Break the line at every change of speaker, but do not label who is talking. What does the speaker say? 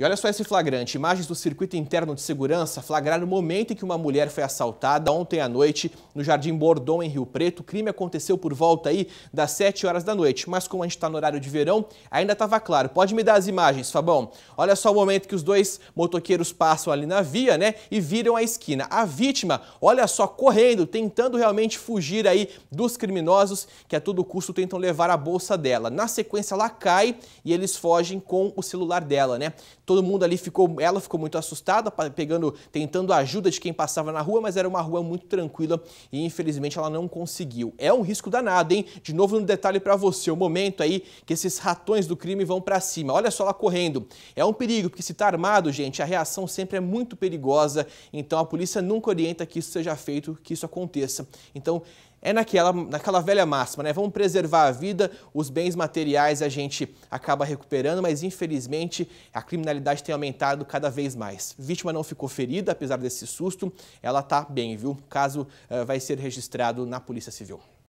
E olha só esse flagrante. Imagens do circuito interno de segurança flagraram o momento em que uma mulher foi assaltada ontem à noite no Jardim Bordom, em Rio Preto. O crime aconteceu por volta aí das 7 horas da noite. Mas como a gente está no horário de verão, ainda estava claro. Pode me dar as imagens, Fabão. Olha só o momento que os dois motoqueiros passam ali na via, né? E viram a esquina. A vítima, olha só, correndo, tentando realmente fugir aí dos criminosos que a todo custo tentam levar a bolsa dela. Na sequência, ela cai e eles fogem com o celular dela, né? Todo mundo ali ficou, ela ficou muito assustada, pegando, tentando a ajuda de quem passava na rua, mas era uma rua muito tranquila e infelizmente ela não conseguiu. É um risco danado, hein? De novo no um detalhe para você, o momento aí que esses ratões do crime vão para cima. Olha só ela correndo. É um perigo, porque se tá armado, gente, a reação sempre é muito perigosa. Então a polícia nunca orienta que isso seja feito, que isso aconteça. Então, é naquela, naquela velha máxima, né? Vamos preservar a vida, os bens materiais a gente acaba recuperando, mas infelizmente a criminalidade tem aumentado cada vez mais. vítima não ficou ferida, apesar desse susto, ela tá bem, viu? O caso uh, vai ser registrado na Polícia Civil.